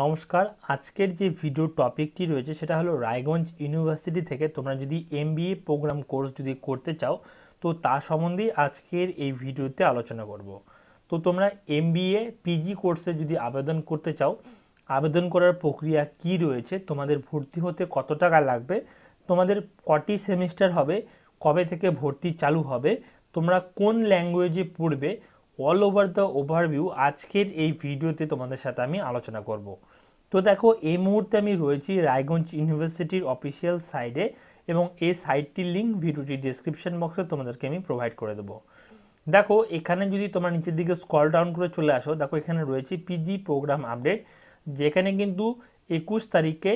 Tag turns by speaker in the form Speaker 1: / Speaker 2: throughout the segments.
Speaker 1: নমস্কার আজকের যে ভিডিও টপিকটি রয়েছে সেটা হলো রায়গঞ্জ ইউনিভার্সিটি থেকে তোমরা যদি এমবিএ প্রোগ্রাম কোর্স যদি করতে চাও তো তা সম্বন্ধেই আজকের এই ভিডিওতে আলোচনা করব তো তোমরা এমবিএ পিজি কোর্সে যদি আবেদন করতে চাও আবেদন করার প্রক্রিয়া কি রয়েছে তোমাদের ভর্তি হতে কত টাকা লাগবে তোমাদের কটি সেমিস্টার হবে কবে থেকে ভর্তি চালু হবে তোমরা কোন ল্যাঙ্গুয়েজে পড়বে অল ওভার দ্য ওভারভিউ আজকের এই ভিডিওতে তোমাদের সাথে আমি আলোচনা করব তো দেখো এই মুহূর্তে আমি রয়েছি রায়গঞ্জ ইউনিভার্সিটির অফিসিয়াল সাইডে এবং এই সাইটটির লিঙ্ক ভিডিওটির ডিসক্রিপশান বক্সে তোমাদেরকে আমি প্রোভাইড করে দেবো দেখো এখানে যদি তোমার নিচের দিকে স্কল ডাউন করে চলে আসো দেখো এখানে রয়েছে পিজি প্রোগ্রাম আপডেট যেখানে কিন্তু একুশ তারিখে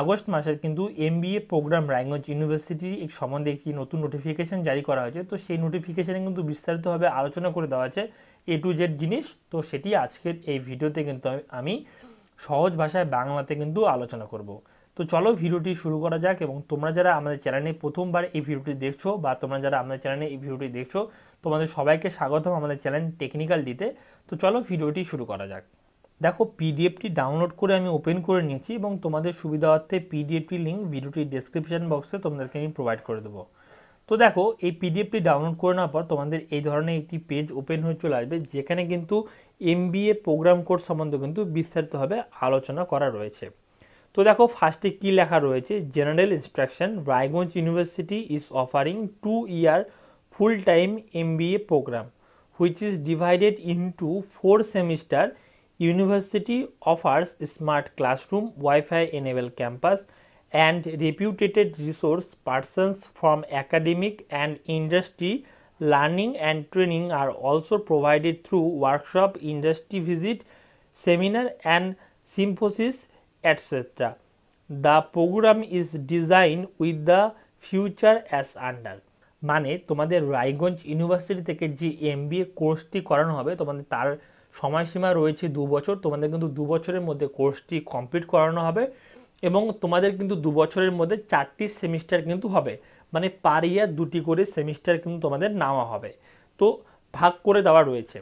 Speaker 1: আগস্ট মাসের কিন্তু এমবিএ প্রোগ্রাম রায়গঞ্জ ইউনিভার্সিটি সম্বন্ধে একটি নতুন নোটিফিকেশান জারি করা হয়েছে তো সেই নোটিফিকেশানে কিন্তু বিস্তারিতভাবে আলোচনা করে দেওয়া আছে এ টু জেড জিনিস তো সেটি আজকের এই ভিডিওতে কিন্তু আমি সহজ ভাষায় বাংলাতে কিন্তু আলোচনা করব তো চলো ভিডিওটি শুরু করা যাক এবং তোমরা যারা আমাদের চ্যানেলে প্রথমবার এই ভিডিওটি দেখছো বা তোমরা যারা আমাদের চ্যানেলে এই ভিডিওটি দেখছো তোমাদের সবাইকে স্বাগতম আমাদের চ্যানেল টেকনিক্যাল দিতে তো চলো ভিডিওটি শুরু করা যাক দেখো পিডিএফটি ডাউনলোড করে আমি ওপেন করে নিয়েছি এবং তোমাদের সুবিধার্থে পিডিএফটি লিঙ্ক ভিডিওটির ডেসক্রিপশান বক্সে তোমাদেরকে আমি প্রোভাইড করে দেবো তো দেখো এই পিডিএফটি ডাউনলোড করে নেওয়ার পর তোমাদের এই ধরনের একটি পেজ ওপেন হয়ে চলে আসবে যেখানে কিন্তু এমবিএ প্রোগ্রাম কোর্স সম্বন্ধে কিন্তু বিস্তারিতভাবে আলোচনা করা রয়েছে তো দেখো ফার্স্টে কি লেখা রয়েছে general instruction Raiganj university is offering two year full time MBA programme which is divided into four semester University offers smart classroom, Wi-Fi enabled campus and reputed resource persons from academic and industry learning and training are also provided through workshop, industry visit, seminar and symposies etc. The program is designed with the future as under মানে তোমাদের Raiganj university থেকে যে MBA কোর্সটি করানো হবে তোমাদের তার সময়সীমা রয়েছে দু বছর তোমাদের কিন্তু দু বছরের মধ্যে কোর্সটি কমপ্লিট করানো হবে এবং তোমাদের কিন্তু দু বছরের মধ্যে চারটি সেমিস্টার কিন্তু হবে মানে পার ইয়ার দুটি করে সেমিস্টার কিন্তু তোমাদের নেওয়া হবে তো ভাগ করে দেওয়া রয়েছে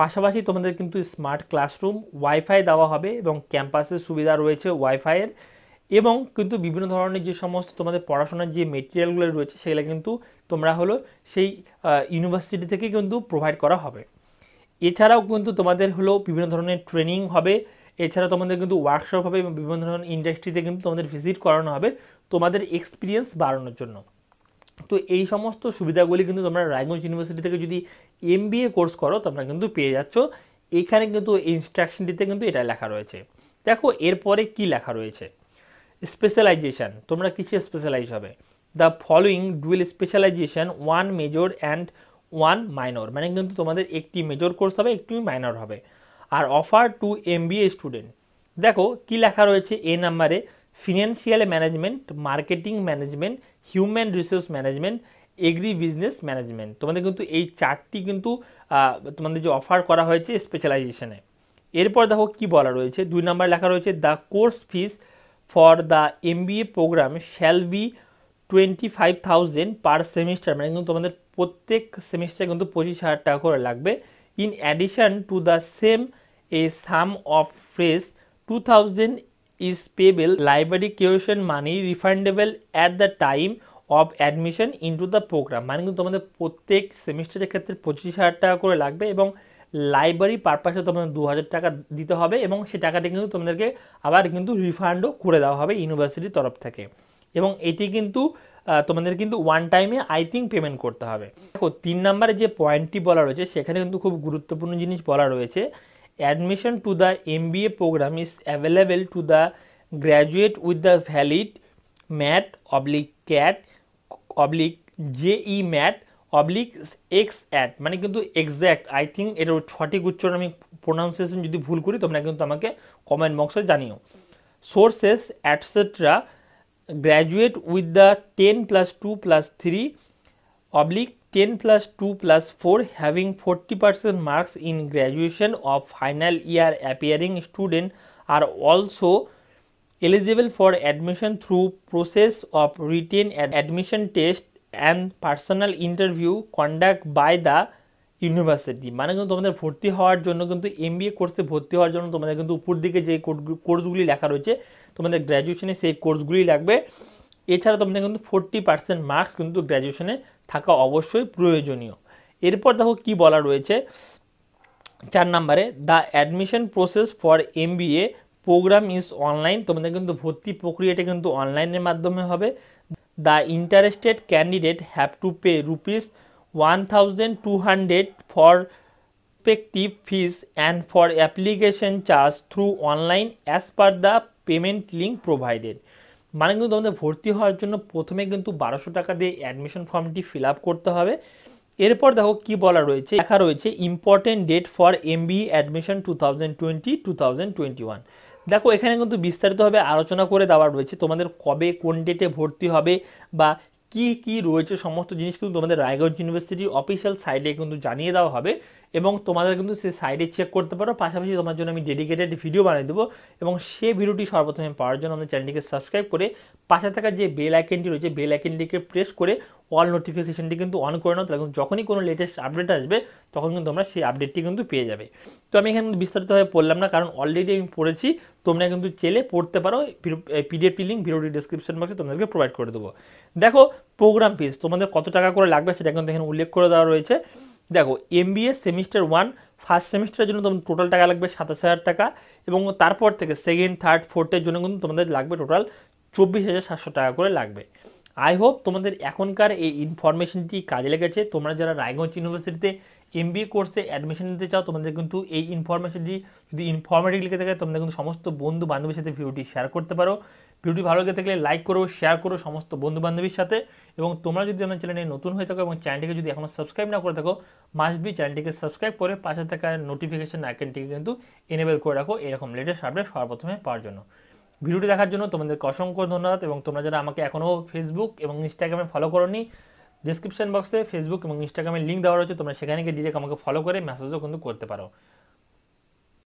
Speaker 1: পাশাপাশি তোমাদের কিন্তু স্মার্ট ক্লাসরুম ওয়াইফাই দেওয়া হবে এবং ক্যাম্পাসের সুবিধা রয়েছে ওয়াইফাইয়ের এবং কিন্তু বিভিন্ন ধরনের যে সমস্ত তোমাদের পড়াশোনার যে মেটেরিয়ালগুলো রয়েছে সেগুলো কিন্তু তোমরা হলো সেই ইউনিভার্সিটি থেকে কিন্তু প্রোভাইড করা হবে এছাড়াও কিন্তু তোমাদের হলো বিভিন্ন ধরনের ট্রেনিং হবে এছাড়া তোমাদের কিন্তু ওয়ার্কশপ হবে এবং বিভিন্ন ধরনের ইন্ডাস্ট্রিতে কিন্তু তোমাদের ভিজিট করানো হবে তোমাদের এক্সপিরিয়েন্স বাড়ানোর জন্য তো এই সমস্ত সুবিধাগুলি কিন্তু তোমরা রায়গঞ্জ ইউনিভার্সিটি থেকে যদি এম কোর্স করো তোমরা কিন্তু পেয়ে যাচ্ছ এখানে কিন্তু ইনস্ট্রাকশনটিতে কিন্তু এটা লেখা রয়েছে দেখো এরপরে কি লেখা রয়েছে স্পেশালাইজেশান তোমরা কিসে স্পেশালাইজ হবে the following dual specialisation one major and one minor মানে কিন্তু তোমাদের একটি মেজর কোর্স হবে একটি মাইনর হবে আর offer to M B A student দেখো কি লেখা রয়েছে এ নাম্বারে financial management marketing management human resource management agri business management তোমাদের কিন্তু এই চারটি কিন্তু তোমাদের যে অফার করা হয়েছে স্পেশালাইজেশনে এরপর দেখো কি বলা রয়েছে দুই নাম্বার লেখা রয়েছে the course fees for the M B A programme shall be twenty five thousand per semester মানে কিন্তু তোমাদের প্রত্যেক সেমিস্টার কিন্তু পঁচিশ হাজার টাকা করে লাগবে in addition to the same a sum of fresh two thousand is payable library curation money refundable at the time of admission to the programme মানে কিন্তু তোমাদের প্রত্যেক সেমিস্টারের ক্ষেত্রে পঁচিশ হাজার টাকা করে লাগবে এবং লাইব্রেরি পারপাসে তোমাদের দু হাজার টাকা দিতে হবে এবং সে টাকাটি কিন্তু তোমাদেরকে আবার কিন্তু রিফান্ডও করে দেওয়া হবে ইউনিভার্সিটির তরফ থেকে এবং এটি কিন্তু তোমাদের কিন্তু ওয়ান টাইমে আই থিঙ্ক পেমেন্ট করতে হবে দেখো তিন নম্বরে যে পয়েন্টটি বলা রয়েছে সেখানে কিন্তু খুব গুরুত্বপূর্ণ জিনিস বলা রয়েছে admission to the M B A programme is available to the graduate with the valid MAT oblique CAT oblique J MAT oblique XAT মানে কিন্তু এক্স্যাক্ট আই থিঙ্ক এটার সঠিক উচ্চারণ আমি প্রোনাউন্সিয়েশন যদি ভুল করি তোমরা কিন্তু আমাকে কমেন্ট বক্সে জানিও sources etcetera graduate with the 10 plus 2 plus 3 oblique 10 plus 2 plus 4 having 40 percent marks in graduation of final year appearing student are also eligible for admission through process of written admission test and personal interview conducted by the university মানে কিন্তু তোমাদের ভর্তি হওয়ার জন্য কিন্তু M B এ কোর্সে ভর্তি হওয়ার জন্য তোমাদের কিন্তু উপর দিকে যে কোর্সগুলি লেখা রয়েছে তোমাদের গ্র্যাজুয়েশনে সেই কোর্সগুলি লাগবে এছাড়া তোমাদের কিন্তু ফোরটি পার্সেন্ট মার্কস কিন্তু গ্র্যাজুয়েশনে থাকা অবশ্যই প্রয়োজনীয় এরপর দেখো কি বলা রয়েছে চার নম্বরে the admission process for M B A programme is online তোমাদের কিন্তু ভর্তি প্রক্রিয়াটা কিন্তু অনলাইনের মাধ্যমে হবে the interested candidate have to pay rupees 1200 for respective fees and for application charge through online as per the payment link provided মানে কিন্তু তোমাদের ভর্তি হওয়ার জন্য প্রথমে কিন্তু বারোশো টাকা দিয়ে অ্যাডমিশন ফর্মটি ফিল করতে হবে এরপর দেখো কি বলা রয়েছে লেখা রয়েছে important date for MB admission two thousand twenty two thousand twenty one দেখো এখানে কিন্তু বিস্তারিতভাবে আলোচনা করে দেওয়া রয়েছে তোমাদের কবে কোন ডেটে ভর্তি হবে বা কি কি রয়েছে সমস্ত জিনিস কিন্তু তোমাদের রায়গঞ্জ ইউনিভার্সিটির অফিসিয়াল সাইটে কিন্তু জানিয়ে দেওয়া হবে এবং তোমাদের কিন্তু সেই সাইডে চেক করতে পারো পাশাপাশি তোমার জন্য আমি ডেডিকেটেড ভিডিও বানিয়ে দেবো এবং সেই ভিডিওটি সর্বপ্রথমে পাওয়ার জন্য আমাদের চ্যানেলটিকে সাবস্ক্রাইব করে পাশে থাকা যে বেল আইকনটি রয়েছে বেল আইকনটিকে প্রেস করে অল নোটিফিকেশনটি কিন্তু অন করে নাও তাহলে যখনই কোনো লেটেস্ট আপডেট আসবে তখন কিন্তু তোমরা সেই আপডেটটি কিন্তু পেয়ে যাবে তো আমি এখানে বিস্তারিতভাবে পড়লাম না কারণ অলরেডি আমি পড়েছি তোমরা কিন্তু চেলে পড়তে পারো পিডিএফ লিঙ্ক ভিডিওটি ডিসক্রিপশন বক্সে তোমাদেরকে প্রোভাইড করে দেবো দেখো প্রোগ্রাম ফিস তোমাদের কত টাকা করে লাগবে সেটা কিন্তু এখানে উল্লেখ করে দেওয়া রয়েছে দেখো এমবিএ সেমিস্টার ওয়ান ফার্স্ট সেমিস্টারের জন্য তোমার টোটাল টাকা লাগবে সাতাশ হাজার টাকা এবং তারপর থেকে সেকেন্ড থার্ড ফোর্থের জন্য কিন্তু তোমাদের লাগবে টোটাল চব্বিশ হাজার সাতশো টাকা করে লাগবে আই হোপ তোমাদের এখনকার এই ইনফরমেশনটি কাজে লেগেছে তোমরা যারা রায়গঞ্জ ইউনিভার্সিটিতে এম এ কোর্সে অ্যাডমিশন নিতে চাও তোমাদের কিন্তু এই ইনফরমেশনটি যদি ইনফরমেটিভ লিখে থাকে তোমাদের কিন্তু সমস্ত বন্ধু বান্ধবের সাথে ভিডিওটি শেয়ার করতে পারো ভিডিওটি ভালো লেগে থাকলে লাইক করো শেয়ার করো সমস্ত বন্ধুবান্ধবীর সাথে এবং তোমরা যদি আমার চ্যানেলে নতুন হয়ে থাকো এবং চ্যানেলটিকে যদি এখনও সাবস্ক্রাইব না করে থাকো মাস্ট বি চ্যানেলটিকে সাবস্ক্রাইব করে পাশে থাকা নোটিফিকেশান আইকনটিকে কিন্তু এনেবেল করে রাখো এরকম লেটেস্ট আপডেট সবার প্রথমে পাওয়ার জন্য ভিডিওটি দেখার জন্য তোমাদেরকে অসংখ্য ধন্যবাদ এবং তোমরা যারা আমাকে এখনও ফেসবুক এবং ইনস্টাগ্রামে ফলো করনি ডিসক্রিপশন বক্সে ফেসবুক এবং ইনস্টাগ্রামের লিঙ্ক দেওয়া রয়েছে তোমরা সেখানে গিয়ে ডিরেক্ট আমাকে ফলো করে মেসেজও কিন্তু করতে পারো